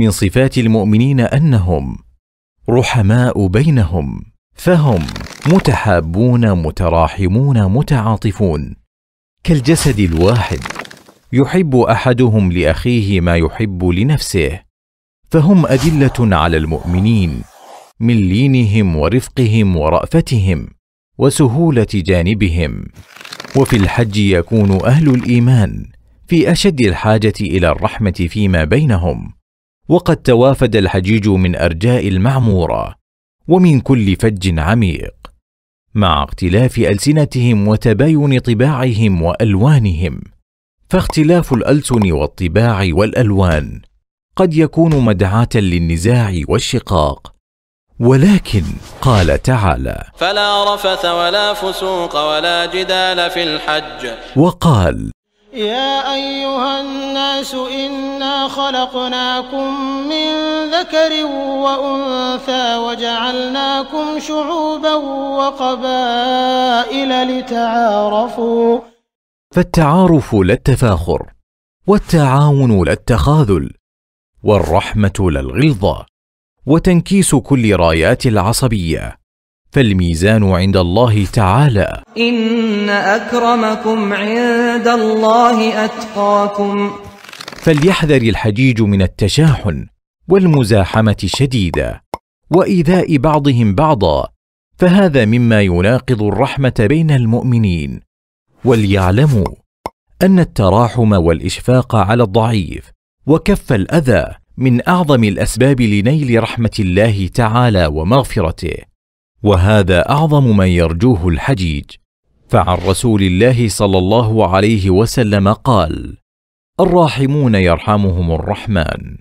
من صفات المؤمنين انهم رحماء بينهم فهم متحابون متراحمون متعاطفون كالجسد الواحد يحب احدهم لاخيه ما يحب لنفسه فهم ادله على المؤمنين من لينهم ورفقهم ورافتهم وسهوله جانبهم وفي الحج يكون اهل الايمان في اشد الحاجه الى الرحمه فيما بينهم وقد توافد الحجيج من ارجاء المعموره ومن كل فج عميق مع اختلاف السنتهم وتباين طباعهم والوانهم فاختلاف الالسن والطباع والالوان قد يكون مدعاه للنزاع والشقاق ولكن قال تعالى فلا رفث ولا فسوق ولا جدال في الحج وقال يا ايها الناس إنا خلقناكم من ذكر وأنثى وجعلناكم شعوبا وقبائل لتعارفوا فالتعارف لا التفاخر والتعاون لا التخاذل والرحمة لا الغلظة وتنكيس كل رايات العصبيه فالميزان عند الله تعالى إن أكرمكم عند الله أتقاكم فليحذر الحجيج من التشاحن والمزاحمه الشديده وايذاء بعضهم بعضا فهذا مما يناقض الرحمه بين المؤمنين وليعلموا ان التراحم والاشفاق على الضعيف وكف الاذى من اعظم الاسباب لنيل رحمه الله تعالى ومغفرته وهذا اعظم ما يرجوه الحجيج فعن رسول الله صلى الله عليه وسلم قال الراحمون يرحمهم الرحمن